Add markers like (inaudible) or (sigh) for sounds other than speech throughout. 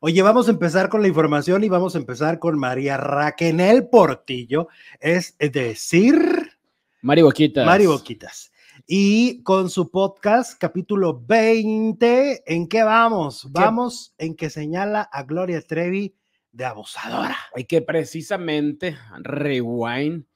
Oye, vamos a empezar con la información y vamos a empezar con María el Portillo, es decir... Mari Boquitas. Mari Boquitas. Y con su podcast, capítulo 20, ¿en qué vamos? Vamos en que señala a Gloria Trevi de abusadora. Y que precisamente Rewind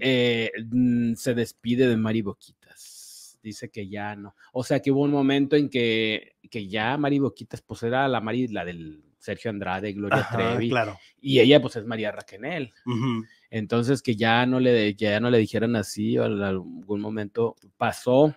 eh, mm, se despide de Mari Boquitas. Dice que ya no. O sea que hubo un momento en que que ya Mari Boquitas, pues era la Mari, la del Sergio Andrade, Gloria Trevi, claro. y ella pues es María Raquenel. Entonces que ya no le, ya no le dijeran así o en algún momento pasó.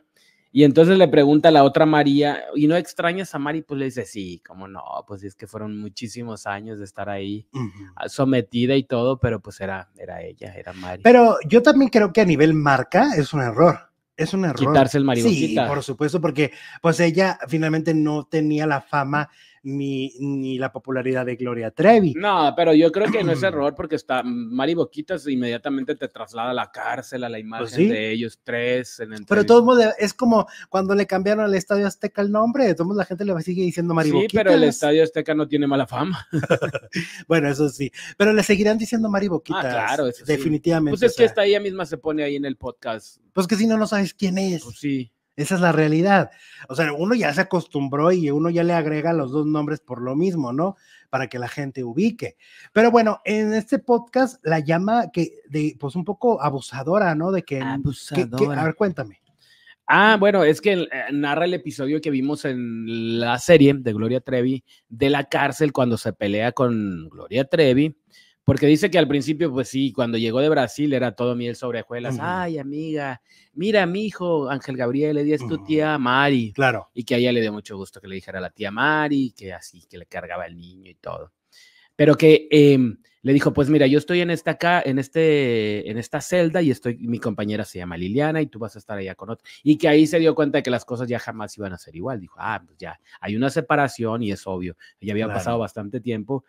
Y entonces le pregunta a la otra María, ¿y no extrañas a Mari? Pues le dice, sí, como no, pues es que fueron muchísimos años de estar ahí ah, sometida y todo, pero pues era, era ella, era Mari. Pero yo también creo que a nivel marca es un error es un error. Quitarse el marido. Sí, por supuesto, porque pues ella finalmente no tenía la fama ni, la popularidad de Gloria Trevi. No, pero yo creo que no es (clears throat) error porque está mm, Mari Boquitas inmediatamente te traslada a la cárcel, a la pues imagen de ellos tres. pero todo es como cuando le cambiaron al Estadio Azteca el nombre, de todos la gente le sigue diciendo Mari Boquitas. Sí, pero el Estadio Azteca no tiene mala fama. (laughs) bueno, eso sí, pero le seguirán diciendo Mari ah, Boquitas. Ah, claro, Definitivamente. Pues es que esta ella misma se pone ahí en el podcast. Pues que si no, no sabes quién es. Pues sí. Esa es la realidad. O sea, uno ya se acostumbró y uno ya le agrega los dos nombres por lo mismo, ¿no? Para que la gente ubique. Pero bueno, en este podcast la llama que de, pues un poco abusadora, ¿no? De que, mm, abusadora. a ver, cuéntame. Ah, bueno, es que eh, narra el episodio que vimos en la serie de Gloria Trevi de la cárcel cuando se pelea con Gloria Trevi porque dice que al principio, pues sí, cuando llegó de Brasil era todo miel sobre hojuelas. Ay, amiga, mira, mi hijo, Ángel Gabriel, le es tu tía Mari. Claro. Y que a ella le dio mucho gusto que le dijera a la tía Mari, que así, que le cargaba el niño y todo. Pero que em, le dijo, pues mira, yo estoy en esta acá, en este, en esta celda y estoy, mi compañera se llama Liliana y tú vas a estar allá con otro Y que ahí se dio cuenta de que las cosas ya jamás iban a ser igual. Dijo, ah, pues ya, hay una separación y es obvio. Ya había pasado bastante tiempo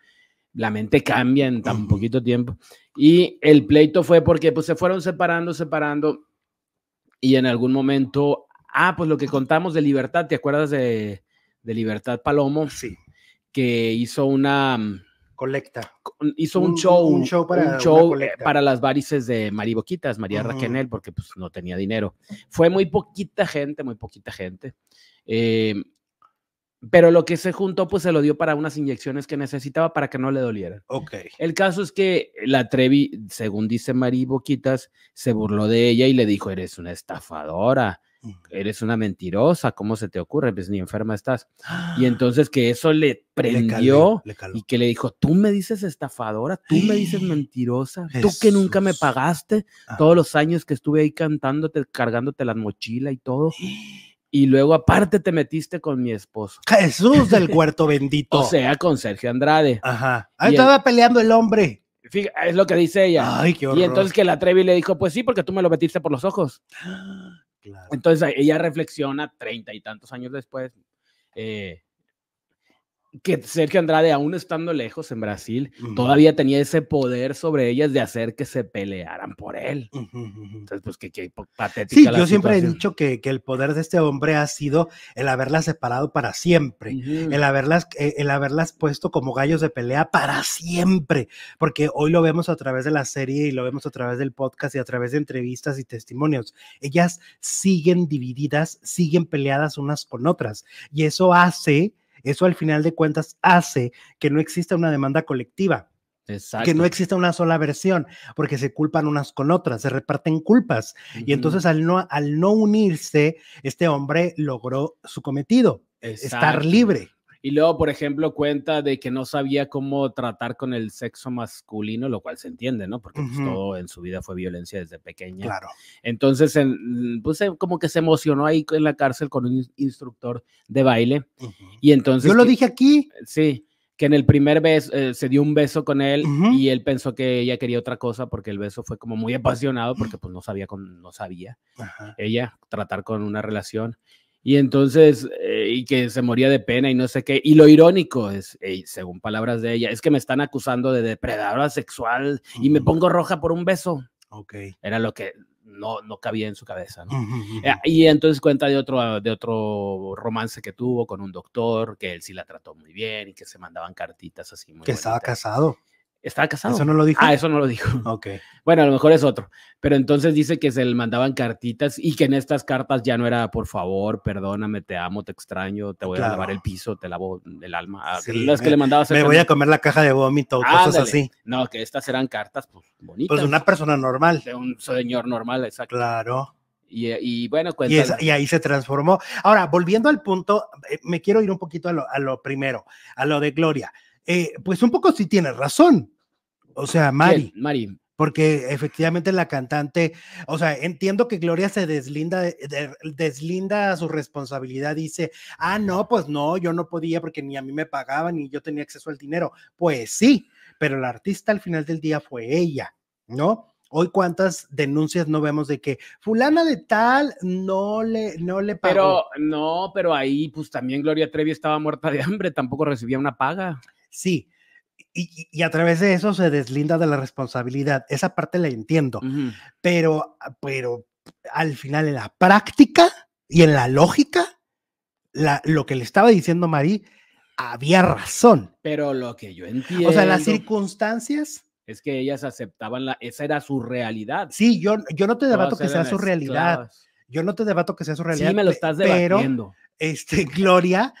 la mente cambia en tan poquito tiempo. Y el pleito fue porque pues, se fueron separando, separando, y en algún momento, ah, pues lo que contamos de Libertad, ¿te acuerdas de, Libertad Palomo? Sí. Que hizo una... Mm, colecta. Hizo un, show, un show, para, show para, las varices de Mariboquitas, María Raquel Raquenel, porque pues no tenía dinero. Fue muy poquita gente, muy poquita gente. Eh, pero lo que se juntó, pues se lo dio para unas inyecciones que necesitaba para que no le dolieran. Ok. El caso es que la Trevi, según dice Mari Boquitas, se burló de ella y le dijo, eres una estafadora, eres una mentirosa, ¿cómo se te ocurre? Pues ni enferma estás. Y (gasps) entonces que eso le prendió y que le dijo, tú me dices estafadora, tú me dices (gasps) mentirosa, tú que nunca me pagaste ah. todos los años que estuve ahí cantándote, cargándote las mochila y todo. (gasps) ¡Ah! y luego aparte te metiste con mi esposo. Jesús del (laughs) cuarto bendito. o sea, con Sergio Andrade. Ajá. Ahí estaba peleando el hombre. es lo que dice ella. Ay, qué horror. Y entonces que la Trevi le dijo, pues sí, porque tú me lo metiste por los ojos. (gasps) Claro. Entonces ella reflexiona treinta y tantos años después. Eh, que Sergio Andrade, aún estando lejos en Brasil, todavía tenía ese poder sobre ellas de hacer que se pelearan por él. Entonces, pues que patética. Sí, yo siempre he dicho que, que, el poder de este hombre ha sido el haberlas separado para siempre, el, haberlas, eh, el haberlas puesto como gallos de pelea para siempre, porque hoy lo vemos a través de la serie y lo vemos a través del podcast y a través de entrevistas y testimonios. Ellas siguen divididas, siguen peleadas unas con otras y eso hace eso al final de cuentas hace que no exista una demanda colectiva. Exacto. Que no exista una sola versión, porque se culpan unas con otras, se reparten culpas. Y entonces al no, al no unirse, este hombre logró su cometido, estar libre. Y luego, por ejemplo, cuenta de que no sabía cómo tratar con el sexo masculino, lo cual se entiende, ¿no? Porque pues, todo en su vida fue violencia desde pequeña. Claro. Entonces, pues eh, como que se emocionó ahí en la cárcel con un instructor de baile. Y entonces... Yo lo dije aquí. Sí, que en el primer beso eh, se dio un beso con él y él pensó que ella quería otra cosa porque el beso fue como muy mm. apasionado porque pues no sabía, con, no sabía ella tratar con una relación. Y entonces, eh, y que se moría de pena y no sé qué. Y lo irónico es, según palabras de ella, es que me están acusando de depredadora sexual y me pongo roja por un beso. Ok. Era lo que no, no cabía en su cabeza. ¿no? Eh, y entonces cuenta de otro, de otro romance que tuvo con un doctor, que él sí la trató muy bien y que se mandaban cartitas así. que estaba casado. ¿Estaba casado? Eso no lo dijo. Ah, eso no lo dijo. (laughs) Ok. Bueno, a lo mejor es otro. Pero entonces dice que se le mandaban cartitas y que en estas cartas ya no era por favor, perdóname, te amo, te extraño, te voy a lavar el piso, te lavo el alma. Las que me, le mandabas. Me voy a comer la caja de vómito, ah, cosas así. No, que estas eran cartas pues, bonitas. Pues una persona normal. De un señor normal, exacto. Claro. Y, bueno, y, y, ahí se transformó. Ahora, volviendo al punto, eh, me quiero ir un poquito a lo, primero, a lo de Gloria. Eh, pues un poco sí tienes razón. O sea, Mari. Mari. Porque efectivamente la cantante, o sea, entiendo que Gloria se deslinda, deslinda su responsabilidad, dice, ah, no, pues no, yo no podía porque ni a mí me pagaban ni yo tenía acceso al dinero. Pues sí, pero la artista al final del día fue ella, ¿no? Hoy cuántas denuncias no vemos de que fulana de tal no le no le pagó. Pero no, pero ahí pues también Gloria Trevi estaba muerta de hambre, tampoco recibía una paga. Sí, y, a través de eso se deslinda de la responsabilidad. Esa parte la entiendo, pero, pero al final en la práctica y en la lógica, lo que le estaba diciendo Marí había razón. Pero lo que yo entiendo. O sea, las circunstancias. Es que ellas aceptaban la. Esa era su realidad. Sí, yo, yo no te debato que sea su realidad. Yo no te debato que sea su realidad. Sí, me lo estás debatiendo. Pero, este, (laughs) Gloria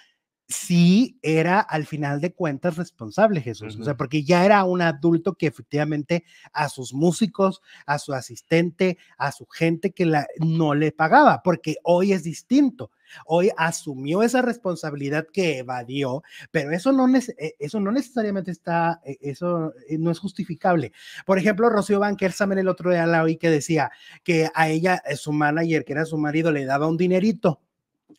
sí era al final de cuentas responsable Jesús, o sea, porque ya era un adulto que efectivamente a sus músicos, a su asistente, a su gente que no le pagaba, porque hoy es distinto. Hoy asumió esa responsabilidad que evadió, pero eso no, eh, eso no necesariamente está, eh, eso eh, no es justificable. Por ejemplo, Rocío Banquer, también el otro día la oí que decía que a ella, su manager, que era su marido, le daba un dinerito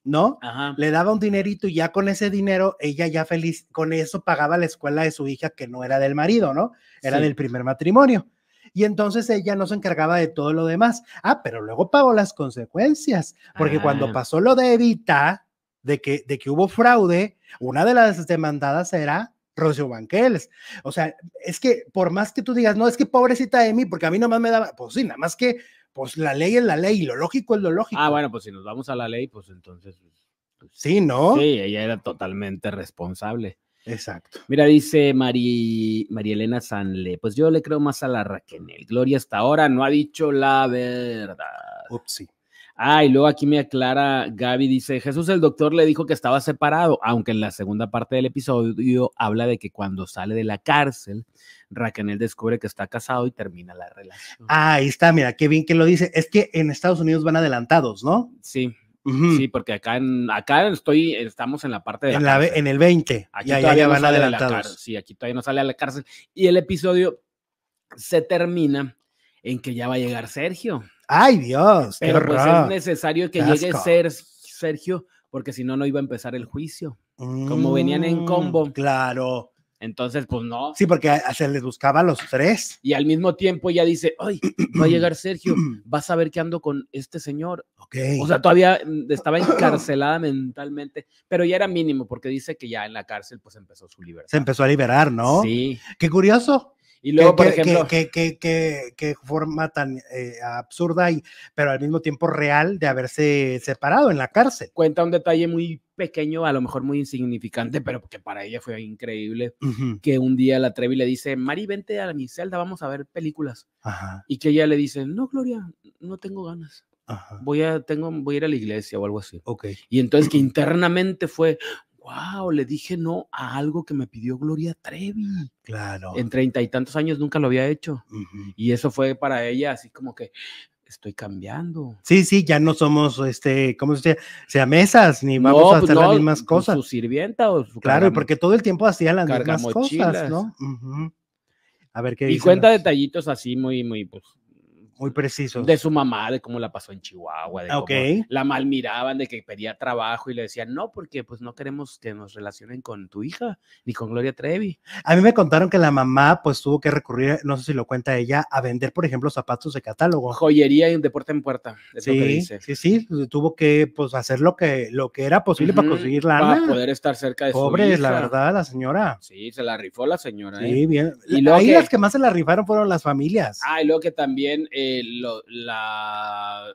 ¿no? Le daba un dinerito y ya con ese dinero, ella ya feliz, con eso pagaba la escuela de su hija, que no era del marido, ¿no? Era del primer matrimonio. Y entonces ella no se encargaba de todo lo demás. Ah, pero luego pagó las consecuencias, porque cuando ah. pasó lo de Evita, de que, de que hubo fraude, una de las demandadas era Rocío Banqueles. O sea, es que por más que tú digas, no, es que pobrecita de mí, porque a mí nomás me daba, pues sí, nada más que pues la ley es la ley, lo lógico es lo lógico. Ah, bueno, pues si nos vamos a la ley, pues entonces. Pues, sí, ¿no? Sí, ella era totalmente responsable. Exacto. Mira, dice María Elena Sanle, pues yo le creo más a la Raquenel. Gloria hasta ahora no ha dicho la verdad. Upsi. Ah, y luego aquí me aclara Gaby, dice, Jesús el doctor le dijo que estaba separado, aunque en la segunda parte del episodio habla de que cuando sale de la cárcel, Raquel descubre que está casado y termina la relación. Ah, ahí está, mira, qué bien que lo dice. Es que en Estados Unidos van adelantados, ¿no? Sí. Sí, porque acá en, acá estoy, estamos en la parte de en, el 20. Aquí ya, van adelantados. sí, aquí todavía no sale a la cárcel. Y el episodio se termina en que ya va a llegar Sergio. Ay, Dios. Pero pues es necesario que llegue Ser Sergio, porque si no, no iba a empezar el juicio. Como venían en mm, combo. Claro. Entonces, pues no. Sí, porque se les buscaba a los tres. Y al mismo tiempo ella dice, ay, va a llegar Sergio, (clears throat) vas a ver que ando con este señor. Ok. O sea, todavía mm, estaba encarcelada mentalmente, pero ya era mínimo, porque dice que ya en la cárcel pues empezó su liberación. Se empezó a liberar, ¿no? Sí. Qué curioso, y luego, por ejemplo. Qué, qué, qué, forma tan eh, absurda y, pero al mismo tiempo real de haberse separado en la cárcel. Cuenta un detalle muy pequeño, a lo mejor muy insignificante, pero que para ella fue increíble, que un día la Trevi le dice, Mari, vente a mi celda, vamos a ver películas. Y que ella le dice, no, Gloria, no tengo ganas. Voy, a, tengo, voy a ir a la iglesia o algo así. Okay. Y entonces que internamente fue, wow, le dije no a algo que me pidió Gloria Trevi. Claro. En treinta y tantos años nunca lo había hecho. Y eso fue para ella así como que estoy cambiando. Sí, sí, ya no somos, este, ¿cómo se dice? Sea mesas, ni vamos a pues hacer las mismas pues cosas. Su sirvienta o su Claro, porque todo el tiempo hacía las mismas cosas, ¿no? A ver qué Y cuenta detallitos así muy, muy, pues, muy preciso. De su mamá, de cómo la pasó en Chihuahua, de ah, la mal miraban, de que pedía trabajo y le decían, no, porque pues no queremos que nos relacionen con tu hija ni con Gloria Trevi. A mí me contaron que la mamá pues tuvo que recurrir, no sé si lo cuenta ella, a vender, por ejemplo, zapatos de catálogo. Joyería y de deporte en puerta, sí, dice. Sí, sí, pues, tuvo que pues hacer lo que, lo que era posible para conseguir la Para poder estar cerca de su hija. la verdad, la señora. Sí, se la rifó la señora. Sí, ¿eh? bien. Y Ahí las que más se la rifaron fueron las familias. Ah, y luego que también... Eh, la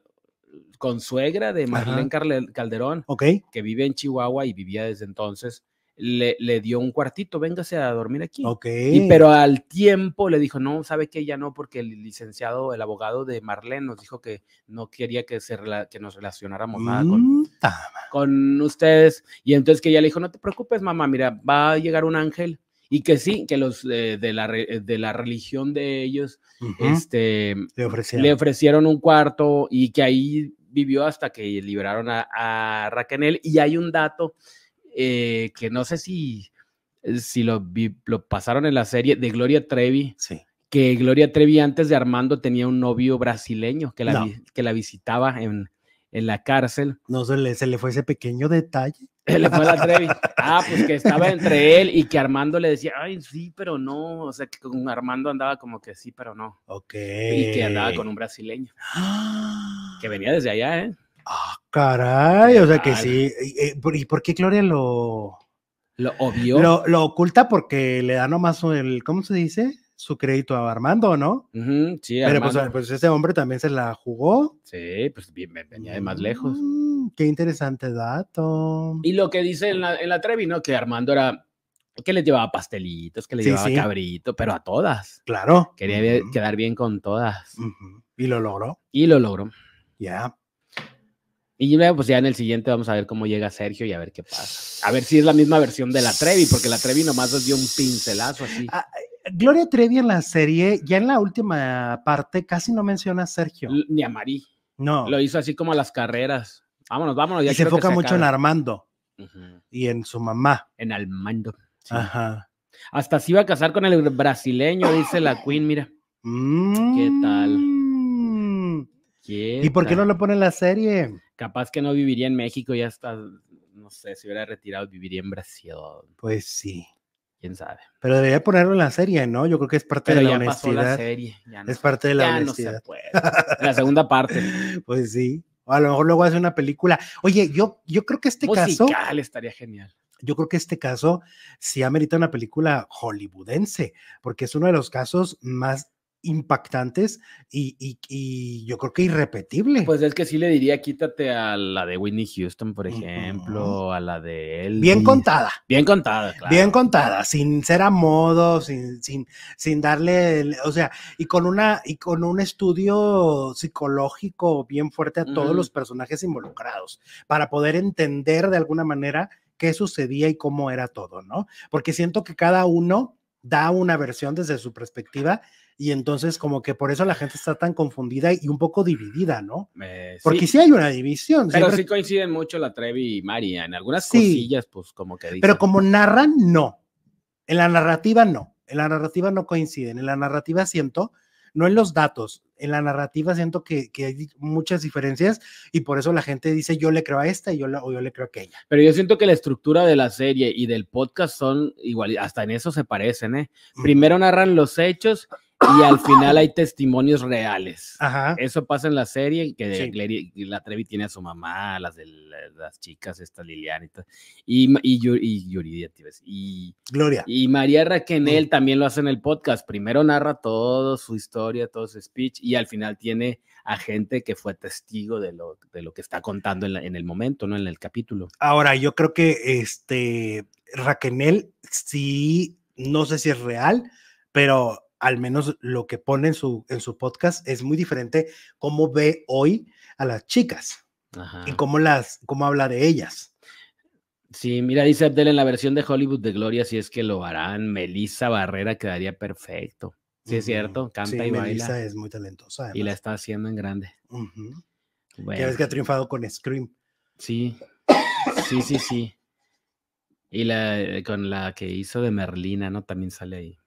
consuegra de Marlene Calderón, que vive en Chihuahua y vivía desde entonces, le, le, dio un cuartito, véngase a dormir aquí. pero al tiempo le dijo, no, sabe que ya no, porque el licenciado, el abogado de Marlene nos dijo que no quería que, que nos relacionáramos nada con, con ustedes. Y entonces que ella le dijo, no te preocupes, mamá, mira, va a llegar un ángel y que sí, que los de, la, de la, religión de ellos este, le ofrecieron. un cuarto y que ahí vivió hasta que liberaron a, a Raquel. Y hay un dato eh, que no sé si, si lo, lo, pasaron en la serie de Gloria Trevi. Que Gloria Trevi antes de Armando tenía un novio brasileño que la, que la visitaba en, en la cárcel. No se se le fue ese pequeño detalle. (laughs) Le fue la Trevi. Ah, pues que estaba entre él y que Armando le decía, ay, sí, pero no. O sea, que con Armando andaba como que sí, pero no. Ok. Y que andaba con un brasileño. (gasps) que venía desde allá, ¿eh? Ah, caray. O sea que sí. Eh, ¿Y por qué Gloria lo. Lo Lo, lo oculta porque le da nomás el. ¿Cómo se dice? su crédito a Armando, ¿no? sí, Pero pues, pues, ese hombre también se la jugó. Sí, pues bien, venía de más mm, lejos. qué interesante dato. Y lo que dice en la, en Trevi, ¿no? Que Armando era que le llevaba pastelitos, que le llevaba cabrito, pero a todas. Claro. Quería quedar bien con todas. Y lo logró. Y lo logró. Ya. Y Y pues ya en el siguiente vamos a ver cómo llega Sergio y a ver qué pasa. A ver si es la misma versión de la Trevi, porque la Trevi nomás nos dio un pincelazo así. Ah, Gloria Trevi en la serie, ya en la última parte, casi no menciona a Sergio. Ni a Mari, No. Lo hizo así como a las carreras. Vámonos, vámonos. Ya y se enfoca mucho en Armando. Y en su mamá. En Armando. Ajá. Hasta se iba a casar con el brasileño, dice la Queen, mira. Mm. ¿Qué tal? ¿Y por qué no lo pone en la serie? Capaz que no viviría en México, ya está, no sé, si hubiera retirado, viviría en Brasil. Pues sí quién sabe. Pero debería ponerlo en la serie, ¿no? Yo creo que es parte de la honestidad. serie, es parte de la No se puede. La segunda parte. (laughs) pues sí. a lo mejor luego hace una película. Oye, yo, yo creo que este caso. estaría genial. Yo creo que este caso sí amerita una película hollywoodense, porque es uno de los casos más impactantes y, yo creo que irrepetible. Pues es que sí le diría, quítate a la de Whitney Houston, por ejemplo, a la de él. Bien contada. Bien contada, Bien contada, sin ser a modo, sin, sin, darle, o sea, y con una, y con un estudio psicológico bien fuerte a todos los personajes involucrados, para poder entender de alguna manera qué sucedía y cómo era todo, ¿no? Porque siento que cada uno da una versión desde su perspectiva y entonces como que por eso la gente está tan confundida y un poco dividida, ¿no? Eh, Porque sí. hay una división. Pero sí coinciden mucho la Trevi y María. En algunas cosillas, pues como que... Pero como narran, no. En la narrativa, no. En la narrativa no coinciden. En la narrativa siento, no en los datos, en la narrativa siento que, que, hay muchas diferencias y por eso la gente dice yo le creo a esta y yo, yo le creo a aquella. Pero yo siento que la estructura de la serie y del podcast son igual, hasta en eso se parecen, ¿eh? Primero narran los hechos y al final hay testimonios reales. Eso pasa en la serie, que la Trevi tiene a su mamá, las las chicas, esta Liliana y, y, y, Yuridia, y Gloria. Y María Raquenel mm. también lo hace en el podcast. Primero narra toda su historia, todo su speech, y al final tiene a gente que fue testigo de lo, que está contando en, el momento, ¿no? En el capítulo. Ahora, yo creo que este Raquenel sí, no sé si es real, pero al menos lo que pone en su, en su podcast, es muy diferente cómo ve hoy a las chicas y cómo, las, cómo habla de ellas. Sí, mira, dice Abdel en la versión de Hollywood de Gloria, si es que lo harán, Melissa Barrera quedaría perfecto. Sí, es cierto, canta y Melissa baila. es muy talentosa. Y la está haciendo en grande. Ya ves que ha triunfado con Scream. Sí, sí, sí, sí. Y la, eh, con la que hizo de Merlina, ¿no? También sale ahí.